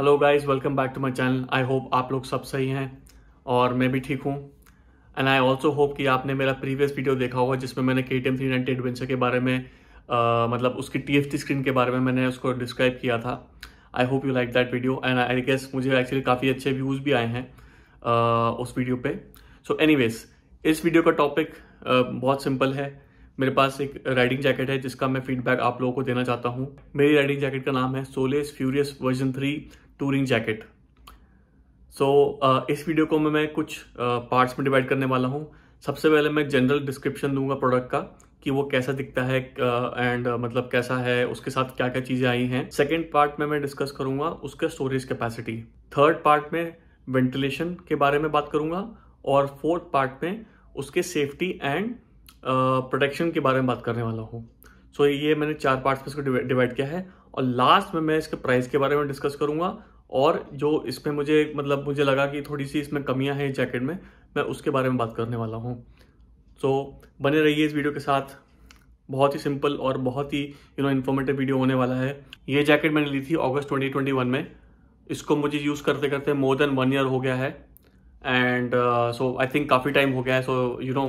Hello guys welcome back to my channel I hope आप लोग सब सही हैं और मैं भी ठीक हूँ एंड आई ऑल्सो होप कि आपने मेरा प्रीवियस वीडियो देखा होगा जिसमें मैंने के टी एम थ्री एडवेंचर के बारे में uh, मतलब उसकी टी एफ टी स्क्रीन के बारे में मैंने उसको डिस्क्राइब किया था I hope you like that video and I guess मुझे एक्चुअली काफ़ी अच्छे व्यूज़ भी आए हैं uh, उस वीडियो पे सो एनी इस वीडियो का टॉपिक बहुत सिंपल है मेरे पास एक राइडिंग जैकेट है जिसका मैं फीडबैक आप लोगों को देना चाहता हूँ मेरी राइडिंग जैकेट का नाम है Solace furious version three touring jacket so so, uh, इस वीडियो को मैं, मैं कुछ पार्ट्स uh, में डिवाइड करने वाला हूँ सबसे पहले मैं जनरल डिस्क्रिप्शन दूंगा प्रोडक्ट का कि वो कैसा दिखता है एंड uh, uh, मतलब कैसा है उसके साथ क्या क्या चीज़ें आई हैं सेकेंड पार्ट में मैं डिस्कस करूंगा उसका स्टोरेज कैपेसिटी थर्ड पार्ट में वेंटिलेशन के बारे में बात करूंगा और फोर्थ पार्ट में उसके सेफ्टी एंड प्रोटेक्शन के बारे में बात करने वाला हूँ सो so, ये मैंने चार पार्ट्स में इसको डिवाइड किया है और लास्ट में मैं इसके प्राइस के बारे में डिस्कस करूँगा और जो इसमें मुझे मतलब मुझे लगा कि थोड़ी सी इसमें कमियां हैं जैकेट में मैं उसके बारे में बात करने वाला हूँ तो बने रहिए इस वीडियो के साथ बहुत ही सिंपल और बहुत ही यू नो इन्फॉर्मेटिव वीडियो होने वाला है ये जैकेट मैंने ली थी अगस्त ट्वेंटी में इसको मुझे यूज़ करते करते मोर देन वन ईयर हो गया है एंड सो आई थिंक काफ़ी टाइम हो गया है सो यू नो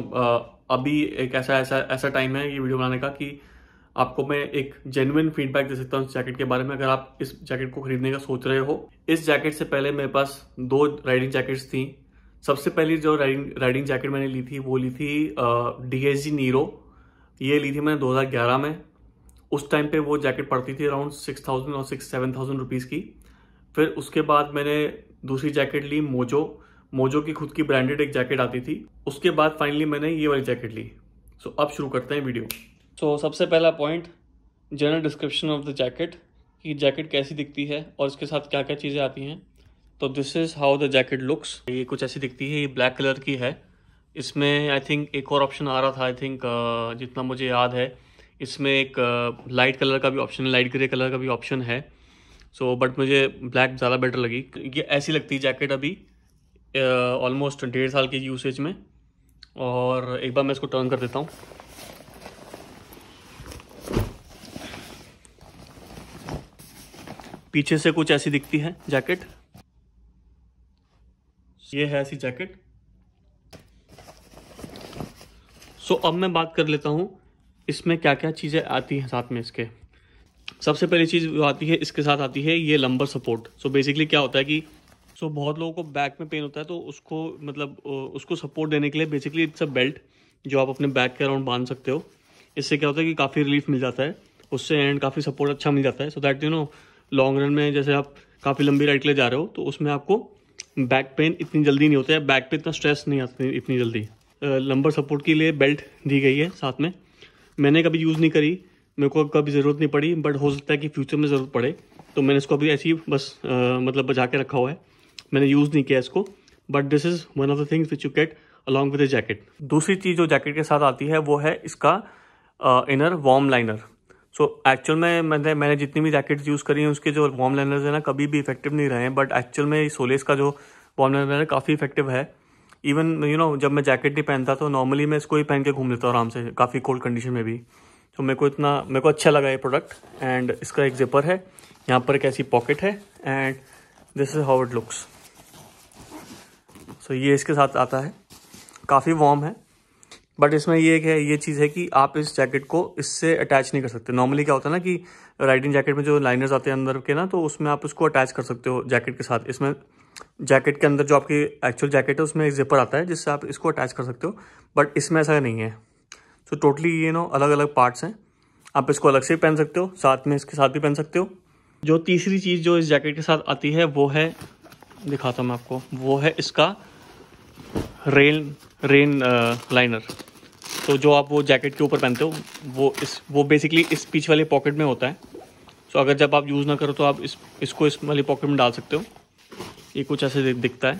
अभी एक ऐसा ऐसा ऐसा टाइम है ये वीडियो बनाने का कि आपको मैं एक जेन्युन फीडबैक दे सकता हूँ इस जैकेट के बारे में अगर आप इस जैकेट को खरीदने का सोच रहे हो इस जैकेट से पहले मेरे पास दो राइडिंग जैकेट्स थी सबसे पहली जो राइडिंग राइडिंग जैकेट मैंने ली थी वो ली थी डी एस जी नीरो ये ली थी मैंने 2011 में उस टाइम पे वो जैकेट पड़ती थी अराउंड सिक्स थाउजेंड और सिक्स सेवन थाउजेंड रुपीज़ की फिर उसके बाद मैंने दूसरी जैकेट ली मोजो मोजो की खुद की ब्रांडेड एक जैकेट आती थी उसके बाद फाइनली मैंने ये वाली जैकेट ली सो अब शुरू करते हैं वीडियो तो सबसे पहला point general description of the jacket कि जैकेट कैसी दिखती है और इसके साथ क्या क्या चीज़ें आती हैं तो this is how the jacket looks ये कुछ ऐसी दिखती है ये ब्लैक कलर की है इसमें आई थिंक एक और ऑप्शन आ रहा था आई थिंक जितना मुझे याद है इसमें एक लाइट कलर का भी ऑप्शन लाइट ग्रे कलर का भी ऑप्शन है सो so, बट मुझे ब्लैक ज़्यादा बेटर लगी ये ऐसी लगती है जैकेट अभी ऑलमोस्ट डेढ़ साल के यूसेज में और एक बार मैं इसको टर्न कर देता हूँ पीछे से कुछ ऐसी दिखती है जैकेट ये है ऐसी जैकेट सो अब मैं बात कर लेता हूँ इसमें क्या क्या चीज़ें आती हैं साथ में इसके सबसे पहली चीज़ जो आती है इसके साथ आती है ये लंबर सपोर्ट सो बेसिकली क्या होता है कि सो so, बहुत लोगों को बैक में पेन होता है तो उसको मतलब उसको सपोर्ट देने के लिए बेसिकली इट्स अ बेल्ट जो आप अपने बैक के अराउंड बांध सकते हो इससे क्या होता है कि काफ़ी रिलीफ मिल जाता है उससे एंड काफ़ी सपोर्ट अच्छा मिल जाता है so that you know long run में जैसे आप काफ़ी लंबी राइड के लिए जा रहे हो तो उसमें आपको बैक पेन इतनी जल्दी नहीं होता है बैक पे इतना स्ट्रेस नहीं आता इतनी जल्दी लंबर सपोर्ट के लिए बेल्ट दी गई है साथ में मैंने कभी यूज़ नहीं करी मेरे को कभी ज़रूरत नहीं पड़ी बट हो सकता है कि फ्यूचर में ज़रूरत पड़े तो मैंने इसको अभी ऐसी बस आ, मतलब बजा के रखा हुआ है मैंने यूज़ नहीं किया इसको but this is one of the things which you get along with jacket दूसरी चीज़ जो जैकेट के साथ आती है वो है इसका inner warm liner so so, actual में मैंने मैंने जितनी भी जैकेट्स यूज़ करी हैं उसके जो वॉम लाइनर्स हैं ना कभी भी इफेक्टिव नहीं रहे हैं बट एक्चुअल में सोलेस का जो वॉम लाइनर है काफ़ी इफेक्टिव है इवन यू नो जब मैं जैकेट नहीं पहनता तो नॉर्मली मैं इसको ही पहन के घूम लेता हूँ आराम से काफ़ी कोल्ड कंडीशन में भी तो मेरे को इतना मेरे को अच्छा लगा ये प्रोडक्ट एंड इसका एक जिपर है यहाँ पर एक ऐसी पॉकेट है and this is how it looks so ये इसके साथ आता है काफ़ी वार्म है बट इसमें ये है ये चीज़ है कि आप इस जैकेट को इससे अटैच नहीं कर सकते नॉर्मली क्या होता है ना कि राइडिंग जैकेट में जो लाइनर्स आते हैं अंदर के ना तो उसमें आप उसको अटैच कर सकते हो जैकेट के साथ इसमें जैकेट के अंदर जो आपकी एक्चुअल जैकेट है उसमें एक जिपर आता है जिससे आप इसको अटैच कर सकते हो बट इसमें ऐसा नहीं है तो टोटली ये नो अलग अलग पार्ट्स हैं आप इसको अलग से पहन सकते हो साथ में इसके साथ भी पहन सकते हो जो तीसरी चीज़ जो इस जैकेट के साथ आती है वो है दिखाता हूँ मैं आपको वो है इसका रेन रेन लाइनर तो जो आप वो जैकेट के ऊपर पहनते हो वो इस वो बेसिकली इस पीछे वाले पॉकेट में होता है सो अगर जब आप यूज़ ना करो तो आप इस इसको इस वाली पॉकेट में डाल सकते हो ये कुछ ऐसे दिखता है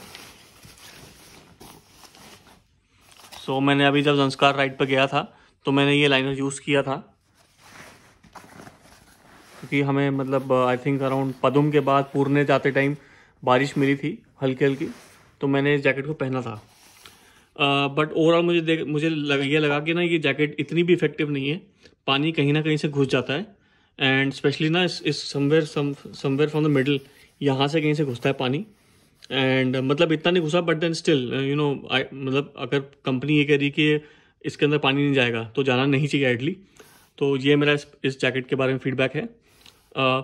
सो मैंने अभी जब संस्कार राइड पर गया था तो मैंने ये लाइनर यूज़ किया था क्योंकि हमें मतलब आई थिंक अराउंड पदुम के बाद पूर्णे जाते टाइम बारिश मिली थी हल्की हल्की तो मैंने इस जैकेट को पहना था बट ओवरऑल मुझे देख मुझे लग, ये लगा कि ना ये जैकेट इतनी भी इफेक्टिव नहीं है पानी कहीं ना कहीं से घुस जाता है एंड स्पेशली ना इस इस somewhere somewhere from the middle यहाँ से कहीं से घुसता है पानी एंड मतलब इतना नहीं घुसा but then still you know I मतलब अगर कंपनी ये कह रही कि इसके अंदर पानी नहीं जाएगा तो जाना नहीं चाहिए एडली तो ये मेरा इस, इस जैकेट के बारे में फीडबैक है uh,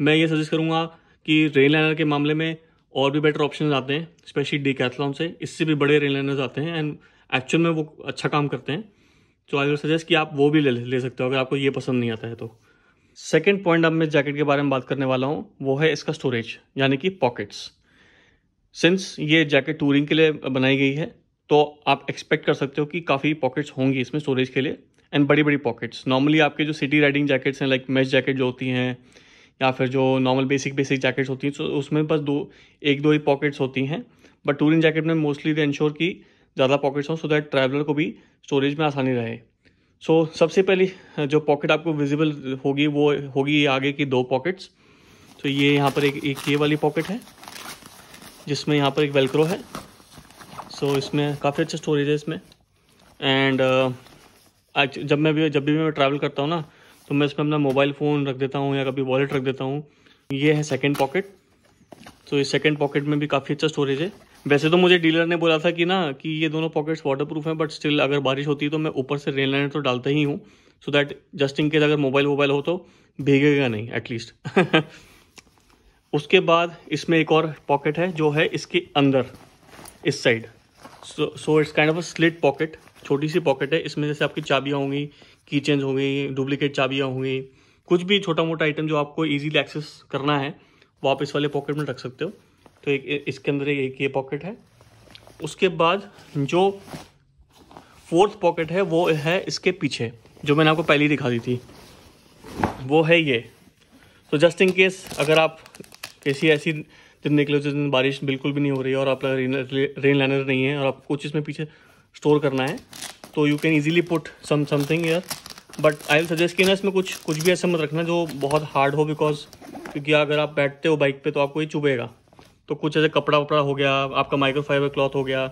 मैं ये सजेस्ट करूँगा कि रेन लाइनर के मामले में और भी बेटर ऑप्शन आते हैं स्पेशली डी से इससे भी बड़े लर्नर्स आते हैं एंड एक्चुअल में वो अच्छा काम करते हैं तो आई वुड सजेस्ट कि आप वो भी ले ले सकते हो अगर आपको ये पसंद नहीं आता है तो सेकेंड पॉइंट अब मैं जैकेट के बारे में बात करने वाला हूँ वो है इसका स्टोरेज यानी कि पॉकेट्स सिंस ये जैकेट टूरिंग के लिए बनाई गई है तो आप एक्सपेक्ट कर सकते हो कि काफ़ी पॉकेट्स होंगी इसमें स्टोरेज के लिए एंड बड़ी बड़ी पॉकेट्स नॉर्मली आपके जो सिटी राइडिंग जैकेट्स हैं लाइक मेस जैकेट जो होती हैं या फिर जो नॉर्मल बेसिक बेसिक जैकेट्स होती हैं तो उसमें बस दो एक दो ही पॉकेट्स होती हैं बट टूरिंग जैकेट में मोस्टली दे इंश्योर की ज़्यादा पॉकेट्स हों सो दैट ट्रैवलर को भी स्टोरेज में आसानी रहे सो so, सबसे पहली जो पॉकेट आपको विजिबल होगी वो होगी आगे की दो पॉकेट्स तो ये यहाँ पर एक एक ये वाली पॉकेट है जिसमें यहाँ पर एक वेलक्रो है सो so, इसमें काफ़ी अच्छा स्टोरेज है इसमें एंड uh, जब मैं भी जब भी मैं ट्रैवल करता हूँ ना तो मैं इसमें अपना मोबाइल फ़ोन रख देता हूँ या कभी वॉलेट रख देता हूँ ये है सेकेंड पॉकेट तो इस सेकेंड पॉकेट में भी काफ़ी अच्छा स्टोरेज है वैसे तो मुझे डीलर ने बोला था कि ना कि ये दोनों पॉकेट्स वाटर प्रूफ हैं बट स्टिल अगर बारिश होती है तो मैं ऊपर से रेन लाइनर तो डालता ही हूँ so that just in case अगर मोबाइल वोबाइल हो तो भीगेगा नहीं एटलीस्ट उसके बाद इसमें एक और पॉकेट है जो है इसके अंदर इस side so it's kind of a slit pocket छोटी सी पॉकेट है इसमें जैसे आपकी चाबियाँ होंगी की चेंज हो गई डुप्लीकेट चाबियाँ हो गई कुछ भी छोटा मोटा आइटम जो आपको ईजिली एक्सेस करना है वो आप इस वाले पॉकेट में रख सकते हो तो एक इसके अंदर एक ये पॉकेट है उसके बाद जो फोर्थ पॉकेट है वो है इसके पीछे जो मैंने आपको पहले ही दिखा दी थी वो है ये तो जस्ट इन केस अगर आप किसी ऐसी दिन निकले जिस दिन बारिश बिल्कुल भी नहीं हो रही है और आपका रेन रेन लाइनर नहीं है और आपको कुछ इसमें पीछे स्टोर करना है तो you can easily put some something here but I will suggest कि ना इसमें कुछ कुछ भी ऐसा मत रखना जो बहुत हार्ड हो बिकॉज क्योंकि अगर आप बैठते हो बाइक पे तो आपको ये चुभेगा तो कुछ ऐसे कपड़ा वपड़ा हो गया आपका माइक्रोफाइबर क्लॉथ हो गया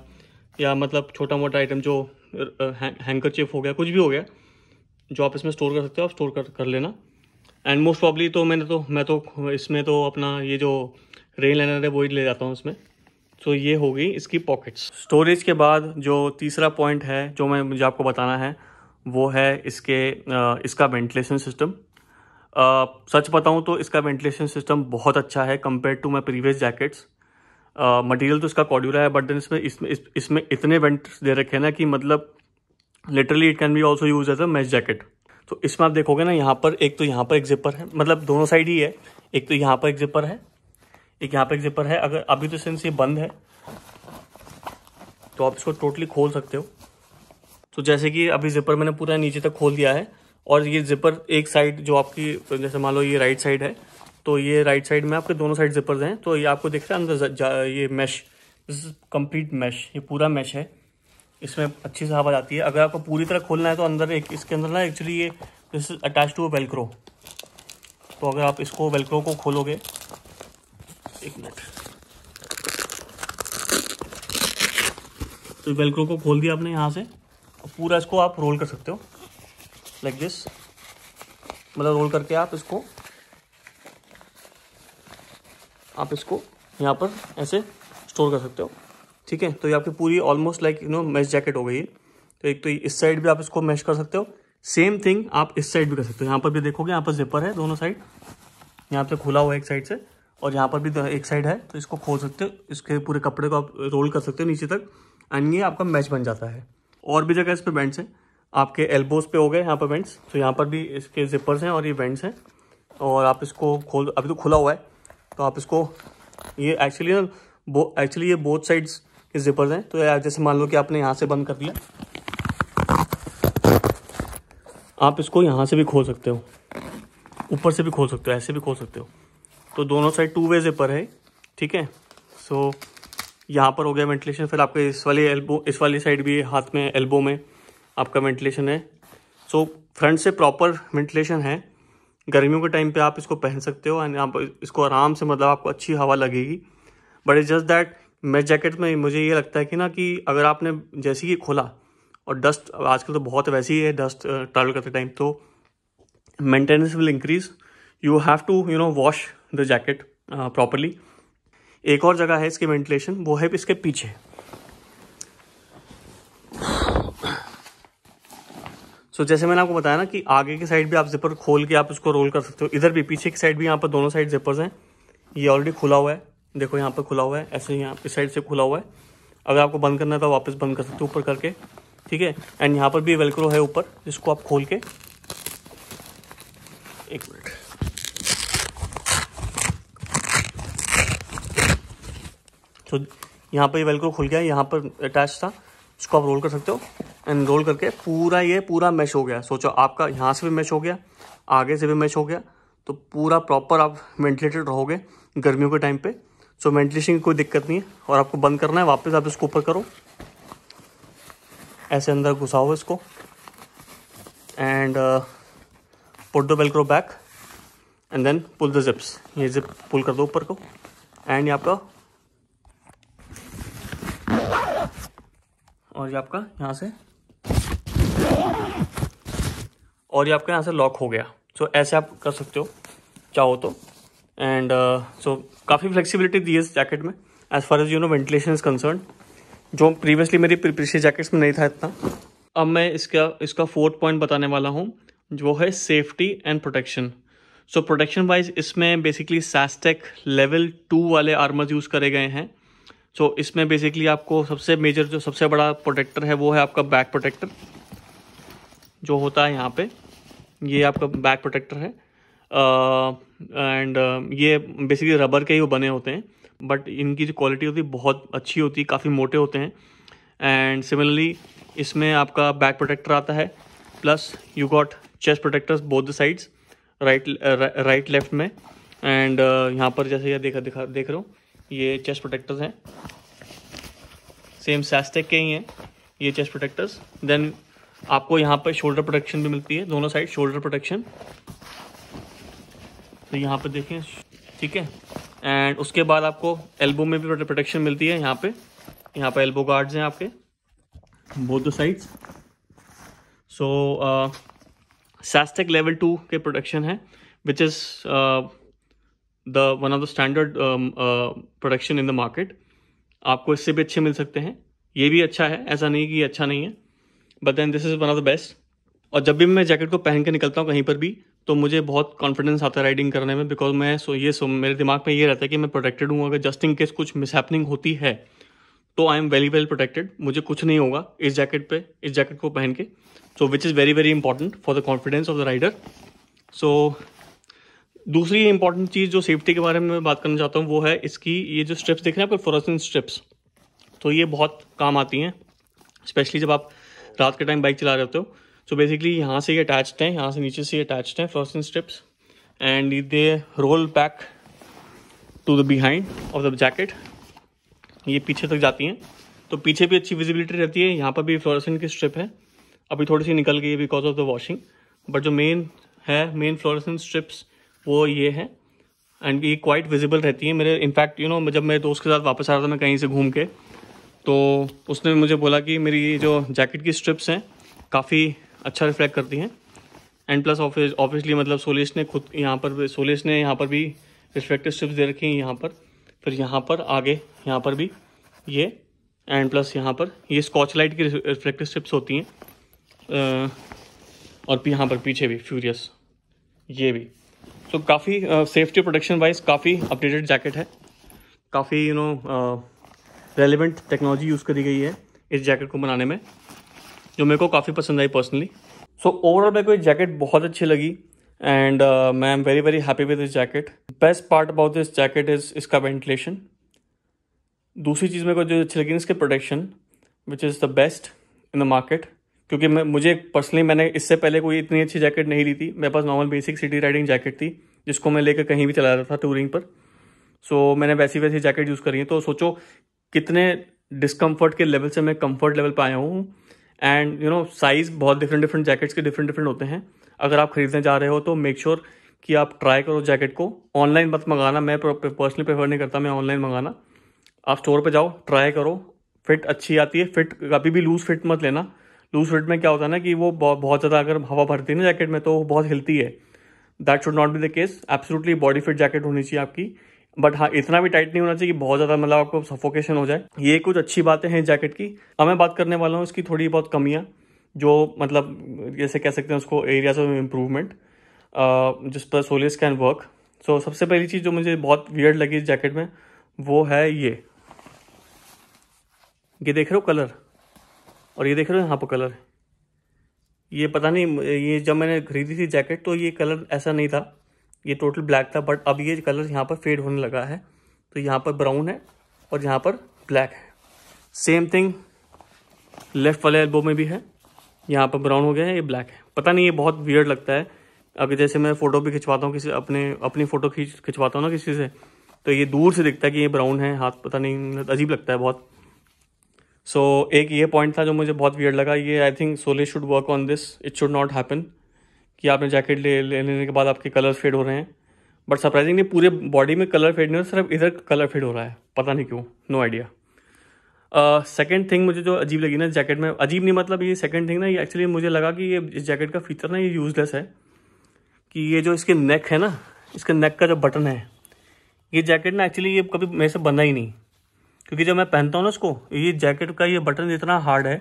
या मतलब छोटा मोटा आइटम जो हैंकर चिप हो गया कुछ भी हो गया जो आप इसमें स्टोर कर सकते हो आप स्टोर कर कर लेना एंड मोस्ट प्रॉब्ली तो मैंने तो मैं तो इसमें तो अपना ये जो रेन लाइनर है वो ही ले जाता हूँ इसमें तो ये होगी इसकी पॉकेट्स स्टोरेज के बाद जो तीसरा पॉइंट है जो मैं मुझे आपको बताना है वो है इसके इसका वेंटिलेशन सिस्टम सच बताऊं तो इसका वेंटिलेशन सिस्टम बहुत अच्छा है compare to my previous jackets material तो इसका कॉड्यूला है बट देन इसमें इसमें इसमें इतने वेंट्स दे रखे हैं ना कि मतलब literally it can be also use as a mesh jacket तो इसमें आप देखोगे ना यहाँ पर एक तो यहाँ पर एक जिपर है मतलब दोनों साइड ही है एक तो यहाँ पर एक जिपर है एक यहाँ पे एक जिपर है अगर अभी तो सिंस ये बंद है तो आप इसको टोटली खोल सकते हो तो जैसे कि अभी जिपर मैंने पूरा नीचे तक खोल दिया है और ये जिपर एक साइड जो आपकी जैसे मान लो ये राइट साइड है तो ये राइट साइड में आपके दोनों साइड जिपर हैं तो ये आपको दिख रहा है अंदर ये मैश कम्प्लीट मैश ये पूरा मैश है इसमें अच्छी से हवा जाती है अगर आपको पूरी तरह खोलना है तो अंदर एक इसके अंदर ना एक्चुअली ये this is attach to velcro तो अगर आप इसको वेलक्रो को खोलोगे एक मिनट तो वेलक्रो को खोल दिया आपने यहाँ से और पूरा इसको आप रोल कर सकते हो लाइक दिस मतलब रोल करके आप इसको आप इसको यहाँ पर ऐसे स्टोर कर सकते हो ठीक है तो ये आपकी पूरी almost like you know mesh jacket हो गई है तो एक तो इस साइड भी आप इसको मैश कर सकते हो सेम थिंग आप इस साइड भी कर सकते हो यहाँ पर भी देखोगे यहाँ पर जिपर है दोनों साइड यहाँ पे खुला हुआ है एक साइड से और यहाँ पर भी तो एक साइड है तो इसको खोल सकते हो इसके पूरे कपड़े को आप रोल कर सकते हो नीचे तक एंड ये आपका मैच बन जाता है और भी जगह इस पर बेंट्स हैं आपके एल्बोज पे हो गए यहाँ पर बेंट्स तो यहाँ पर भी इसके जिपर्स हैं और ये बेंट्स हैं और आप इसको खोल अभी तो खुला हुआ है तो आप इसको ये एक्चुअली ना बो एक्चुअली ये बोथ साइड्स के जिपर्स हैं तो जैसे मान लो कि आपने यहाँ से बंद कर दिया आप इसको यहाँ से भी खोल सकते हो ऊपर से भी खोल सकते हो ऐसे भी खोल सकते हो तो दोनों साइड टू वे जिपर है ठीक है सो यहाँ पर हो गया वेंटिलेशन फिर आपके इस वाली एल्बो इस वाली साइड भी हाथ में एल्बो में आपका वेंटिलेशन है सो फ्रंट से प्रॉपर वेंटिलेशन है गर्मियों के टाइम पे आप इसको पहन सकते हो एंड आप इसको आराम से मतलब आपको अच्छी हवा लगेगी but is just that mesh jacket में मुझे ये लगता है कि ना कि अगर आपने जैसे ही खोला और डस्ट आजकल तो बहुत वैसी है डस्ट ट्रैवल करते टाइम तो maintenance will increase you have to you know wash the jacket properly एक और जगह है इसकी वेंटिलेशन वो है इसके पीछे सो so, जैसे मैंने आपको बताया ना कि आगे की साइड भी आप जिपर खोल के आप उसको रोल कर सकते हो इधर भी पीछे की साइड भी यहाँ पर दोनों साइड जिपर्स हैं ये ऑलरेडी खुला हुआ है देखो यहाँ पर खुला हुआ है ऐसे यहाँ इस साइड से खुला हुआ है अगर आपको बंद करना है तो वापस बंद कर सकते हो ऊपर करके ठीक है एंड यहाँ पर भी वेलक्रो है ऊपर जिसको आप खोल के एक मिनट सो तो यहाँ पर ये वेलक्रो खुल गया यहाँ पर अटैच था इसको आप रोल कर सकते हो एंड रोल करके पूरा ये पूरा मैश हो गया सोचो आपका यहाँ से भी मैश हो गया आगे से भी मैश हो गया तो पूरा प्रॉपर आप वेंटिलेटेड रहोगे गर्मियों के टाइम पे सो वेंटिलेशन की कोई दिक्कत नहीं है और आपको बंद करना है वापस आप इसको ऊपर करो ऐसे अंदर घुसाओ इसको and put the velcro back and then pull the zips ये जिप पुल कर दो ऊपर को एंड ये आपका और ये आपका यहाँ से और ये आपका यहाँ से लॉक हो गया सो so, ऐसे आप कर सकते हो चाहो तो एंड सो uh, so, काफ़ी फ्लेक्सिबिलिटी दी है इस जैकेट में as far as you know ventilation is concern जो प्रीवियसली मेरी पिछली जैकेट्स में नहीं था इतना अब मैं इसका इसका फोर्थ पॉइंट बताने वाला हूँ जो है safety and protection so protection wise इसमें बेसिकली सैस्टेक लेवल टू वाले आर्मर्स यूज़ करे गए हैं सो इसमें बेसिकली आपको सबसे मेजर जो सबसे बड़ा प्रोटेक्टर है वो है आपका बैक प्रोटेक्टर जो होता है यहाँ पे ये आपका बैक प्रोटेक्टर है एंड uh, uh, ये बेसिकली रबर के ही वो बने होते हैं बट इनकी जो क्वालिटी होती है बहुत अच्छी होती है काफ़ी मोटे होते हैं एंड सिमिलरली इसमें आपका बैक प्रोटेक्टर आता है plus you got chest protectors both the sides right right left में एंड uh, यहाँ पर जैसे यह देखा दिखा देख रहा हूँ ये चेस्ट प्रोटेक्टर्स हैं सेम सैस्टेक के ही हैं ये चेस्ट प्रोटेक्टर्स देन आपको यहाँ पर शोल्डर प्रोटेक्शन भी मिलती है दोनों साइड शोल्डर प्रोटेक्शन तो यहाँ पर देखें ठीक है एंड उसके बाद आपको एल्बो में भी प्रोटेक्शन मिलती है यहाँ पे यहाँ पे एल्बो गार्ड्स हैं आपके both the sides so Sastec level two के प्रोटेक्शन है which is the one of the standard production in the market आपको इससे भी अच्छे मिल सकते हैं ये भी अच्छा है ऐसा नहीं कि अच्छा नहीं है but then this is one of the best और जब भी मैं जैकेट को पहन के निकलता हूँ कहीं पर भी तो मुझे बहुत कॉन्फिडेंस आता है राइडिंग करने में बिकॉज मैं सो ये सो मेरे दिमाग में ये रहता है कि मैं प्रोटेक्टेड हूँ अगर जस्ट इन केस कुछ मिसहैपनिंग होती है तो I am very well protected मुझे कुछ नहीं होगा इस जैकेट पे इस जैकेट को पहन के so which is very very important for the confidence of the rider so दूसरी इंपॉर्टेंट चीज़ जो सेफ्टी के बारे में बात करना चाहता हूँ वो है इसकी ये जो स्ट्रिप्स देख रहे हैं आपको स्ट्रिप्स तो ये बहुत काम आती हैं स्पेशली जब आप रात के टाइम बाइक चला रहे होते हो तो बेसिकली यहाँ से ये अटैच्ड हैं यहाँ से नीचे से ये अटैच्ड हैं fluorescent strips and they roll back to the behind of the jacket ये पीछे तक जाती हैं तो पीछे भी अच्छी विजिबिलिटी रहती है यहाँ पर भी फ्लोरसिन की स्ट्रिप है अभी थोड़ी सी निकल गई है because of the washing but जो मेन है मेन फ्लोरसिन स्ट्रिप्स वो ये है एंड ये क्वाइट विजिबल रहती है मेरे इनफैक्ट यू नो जब मेरे दोस्त के साथ वापस आ रहा था मैं कहीं से घूम के तो उसने मुझे बोला कि मेरी ये जो जैकेट की स्ट्रिप्स हैं काफ़ी अच्छा रिफ्लेक्ट करती हैं एंड प्लस ऑफिस ऑब्वियसली मतलब सोलेश ने खुद यहाँ पर सोलेश ने यहाँ पर भी रिफ्लेक्टिव स्ट्रिप्स दे रखी हैं यहाँ पर फिर यहाँ पर आगे यहाँ पर भी ये एंड प्लस यहाँ पर ये स्कॉच लाइट की रिफ्लेक्टिव स्ट्रिप्स होती हैं और यहाँ पर पीछे भी फ्यूरियस ये भी सो so, काफ़ी सेफ्टी प्रोटेक्शन वाइज काफ़ी अपडेटेड जैकेट है काफ़ी you know relevant technology use करी गई है इस जैकेट को बनाने में जो मेरे को काफ़ी पसंद आई पर्सनली सो ओवरऑल मेरे को ये जैकेट बहुत अच्छी लगी एंड मैं am very very happy with this jacket best part about this jacket is इसका वेंटिलेशन दूसरी चीज़ मेरे को जो अच्छी लगी इसके protection which is the best in the market क्योंकि मैं मुझे पर्सनली मैंने इससे पहले कोई इतनी अच्छी जैकेट नहीं ली थी मेरे पास normal basic city riding jacket थी जिसको मैं लेकर कहीं भी चला रहा था टूरिंग पर सो so, मैंने वैसी वैसी जैकेट यूज़ करी है तो सोचो कितने डिस्कम्फर्ट के लेवल से मैं कम्फर्ट लेवल पर आया हूँ एंड यू नो साइज़ बहुत डिफरेंट डिफरेंट जैकेट्स के डिफरेंट डिफरेंट होते हैं अगर आप खरीदने जा रहे हो तो मेक श्योर कि आप ट्राई करो जैकेट को ऑनलाइन मत मंगाना मैं पर्सनली प्रेफर नहीं करता मैं ऑनलाइन मंगाना आप स्टोर पर जाओ ट्राई करो फिट अच्छी आती है फिट कभी भी लूज़ फिट मत लेना लूज फिट में क्या होता है ना कि वो बहुत ज़्यादा अगर हवा भरती है ना जैकेट में तो वो बहुत हिलती है that should not be the case absolutely body fit jacket होनी चाहिए आपकी बट हाँ इतना भी टाइट नहीं होना चाहिए कि बहुत ज़्यादा मतलब आपको सफोकेशन हो जाए ये कुछ अच्छी बातें हैं जैकेट की अब मैं बात करने वाला हूँ इसकी थोड़ी बहुत कमियाँ जो मतलब जैसे कह सकते हैं उसको एरियाज ऑफ इम्प्रूवमेंट जिस पर सोलिस कैन वर्क सो सबसे पहली चीज़ जो मुझे बहुत वियर्ड लगी इस जैकेट में वो है ये ये देख रहे हो कलर और ये देख रहे हो यहाँ पर कलर ये पता नहीं ये जब मैंने खरीदी थी जैकेट तो ये कलर ऐसा नहीं था ये टोटल ब्लैक था बट अब ये कलर यहाँ पर फेड होने लगा है तो यहाँ पर ब्राउन है और यहाँ पर ब्लैक है सेम थिंग लेफ़्ट वाले एल्बो में भी है यहाँ पर ब्राउन हो गया है ये ब्लैक है पता नहीं ये बहुत वियर्ड लगता है अगर जैसे मैं फ़ोटो भी खिंचवाता हूँ किसी अपने अपनी फ़ोटो खींच खिंचवाता हूँ ना किसी से तो ये दूर से दिखता है कि ये ब्राउन है हाथ पता नहीं अजीब लगता है बहुत सो so, एक ये पॉइंट था जो मुझे बहुत वियर लगा ये I think Solace should work on this it should not happen कि आपने जैकेट ले लेने के बाद आपके कलर फेड हो रहे हैं बट सरप्राइजिंगली पूरे बॉडी में कलर फेड नहीं हो सिर्फ इधर कलर फेड हो रहा है पता नहीं क्यों नो आइडिया सेकेंड थिंग मुझे जो अजीब लगी ना जैकेट में अजीब नहीं मतलब ये सेकेंड थिंग ना ये एक्चुअली मुझे लगा कि ये इस जैकेट का फीचर ना ये यूजलेस है कि ये जो इसके नेक है ना इसके नेक का जो बटन है ये जैकेट ना एक्चुअली ये कभी मेरे से बना ही नहीं क्योंकि जब मैं पहनता हूँ ना उसको ये जैकेट का ये बटन इतना हार्ड है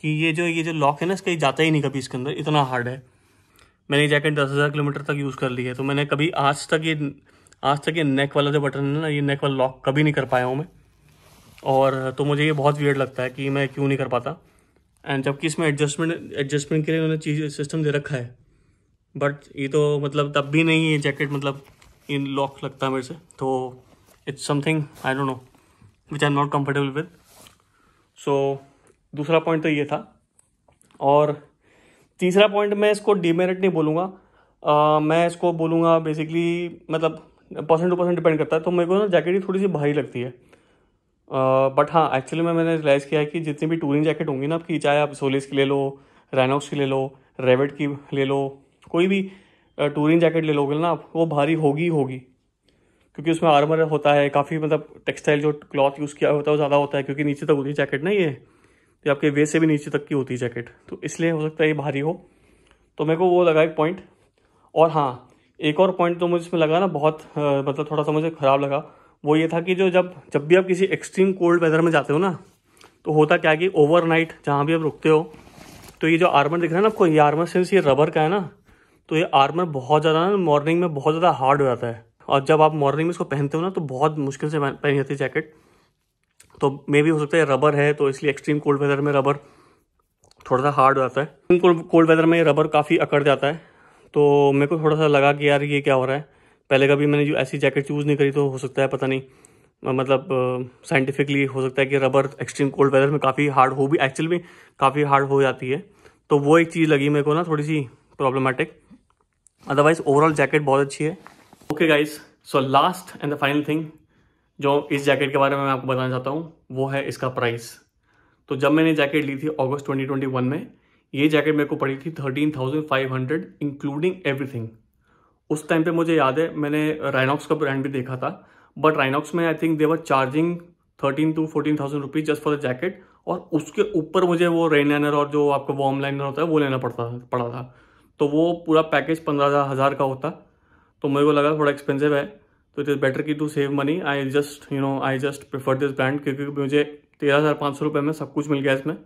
कि ये जो ये जो लॉक है ना इसका जाता ही नहीं कभी इसके अंदर इतना हार्ड है मैंने ये जैकेट दस हज़ार किलोमीटर तक यूज़ कर ली है तो मैंने कभी आज तक ये आज तक ये नेक वाला जो बटन है ना ये नेक वाला लॉक कभी नहीं कर पाया हूँ मैं और तो मुझे ये बहुत वियर्ड लगता है कि मैं क्यों नहीं कर पाता एंड जबकि इसमें एडजस्टमेंट एडजस्टमेंट के लिए उन्होंने चीज़ सिस्टम दे रखा है बट ये तो मतलब तब भी नहीं ये जैकेट मतलब इन लॉक लगता है मेरे से तो it's something I don't know which I am not comfortable with so दूसरा पॉइंट तो ये था और तीसरा पॉइंट मैं इसको डीमेरिट नहीं बोलूँगा uh, मैं इसको बोलूँगा बेसिकली मतलब परसेंट टू परसेंट डिपेंड करता है तो मेरे को ना जैकेट ही थोड़ी सी भारी लगती है बट हाँ एक्चुअली में मैंने रिलाइज़ किया है कि जितनी भी टूरिंग जैकेट होंगी ना आपकी चाहे आप सोलिस की ले लो रैनॉक्स की ले लो रेविट की ले लो कोई भी टूरिंग जैकेट ले लोगे ना आप वो भारी होगी होगी क्योंकि उसमें आर्मर होता है काफ़ी मतलब टेक्सटाइल जो क्लॉथ यूज़ किया होता है वो ज़्यादा होता है क्योंकि नीचे तक होती है जैकेट ना ये तो आपके वे से भी नीचे तक की होती है जैकेट तो इसलिए हो सकता है ये भारी हो तो मेरे को वो लगा एक पॉइंट और हाँ एक और पॉइंट तो मुझे इसमें लगा ना बहुत आ, मतलब थोड़ा सा मुझे ख़राब लगा वो ये था कि जो जब जब भी आप किसी एक्सट्रीम कोल्ड वेदर में जाते हो ना तो होता क्या कि ओवरनाइट जहाँ भी आप रुकते हो तो ये जो आर्मर दिख रहा है ना आपको ये आर्मर सिंस ये रबर का है ना तो ये आर्मर बहुत ज़्यादा ना मॉर्निंग में बहुत ज़्यादा हार्ड हो जाता है और जब आप मॉर्निंग में इसको पहनते हो ना तो बहुत मुश्किल से पहनी जाती है जैकेट तो मे भी हो सकता है रबर है तो इसलिए एक्सट्रीम कोल्ड वेदर में रबर थोड़ा सा हार्ड हो जाता है कोल्ड वेदर में रबर काफ़ी अकड़ जाता है तो मेरे को थोड़ा सा लगा कि यार ये क्या हो रहा है पहले कभी मैंने जो ऐसी जैकेट चूज़ नहीं करी तो हो सकता है पता नहीं मतलब साइंटिफिकली हो सकता है कि रबर एक्सट्रीम कोल्ड वेदर में काफ़ी हार्ड हो भी एक्चुअल में काफ़ी हार्ड हो जाती है तो वो एक चीज़ लगी मेरे को ना थोड़ी सी प्रॉब्लमेटिक अदरवाइज़ ओवरऑल जैकेट बहुत अच्छी है okay guys so last and the final thing जो इस जैकेट के बारे में मैं आपको बताना चाहता हूँ वो है इसका प्राइस तो जब मैंने जैकेट ली थी अगस्त 2021 में ये जैकेट मेरे को पड़ी थी 13,500 इंक्लूडिंग एवरीथिंग उस टाइम पे मुझे याद है मैंने राइनॉक्स का ब्रांड भी देखा था बट राइनॉक्स में I think they're charging thirteen to fourteen thousand rupees just for the jacket और उसके ऊपर मुझे वो रेन लाइनर और जो आपका वॉर्म लाइनर होता है वो लेना पड़ता पड़ा था तो वो पूरा पैकेज पंद्रह हज़ार का होता तो मेरे को लगा थोड़ा एक्सपेंसिव है तो इट इज़ बेटर की to save money I just you know I just prefer this brand क्योंकि मुझे तेरह हज़ार पाँच सौ रुपये में सब कुछ मिल गया इसमें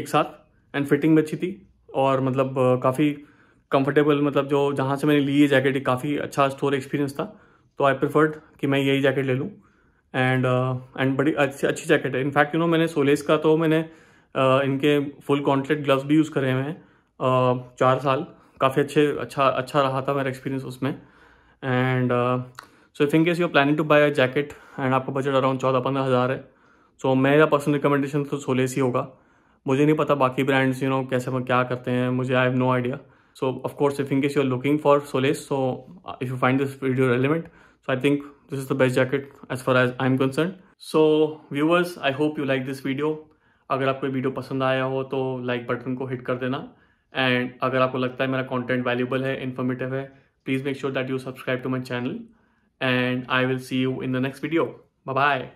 एक साथ एंड फिटिंग भी अच्छी थी और मतलब काफ़ी कंफर्टेबल मतलब जो जहाँ से मैंने ली ये जैकेट काफ़ी अच्छा स्टोर एक्सपीरियंस था तो आई प्रेफर्ड कि मैं यही जैकेट ले लूँ एंड एंड बड़ी अच्छी अच्छी जैकेट है इनफैक्ट यू नो मैंने सोलेस का तो मैंने uh, इनके फुल कॉन्ट्रैक्ट ग्लव्स भी यूज़ करे हुए हैं uh, चार साल काफ़ी अच्छे अच्छा अच्छा रहा था मेरा एक्सपीरियंस उसमें and so if in case you are planning to buy a jacket and आपका बजट अराउंड चौदह पंद्रह हज़ार है सो so, मेरा पर्सनल रिकमेंडेशन तो सोलेस ही होगा मुझे नहीं पता बाकी ब्रांड्स यू नो कैसे क्या करते हैं मुझे I have no idea so of course if in case you are looking for Solace so if you find this video relevant so I think this is the best jacket as far as I am concern so viewers I hope you like this video अगर आपको video पसंद आया हो तो like like button को hit कर देना and अगर आपको लगता है मेरा कॉन्टेंट वैल्यूबल है इन्फॉर्मेटिव है Please make sure that you subscribe to my channel and I will see you in the next video. Bye bye.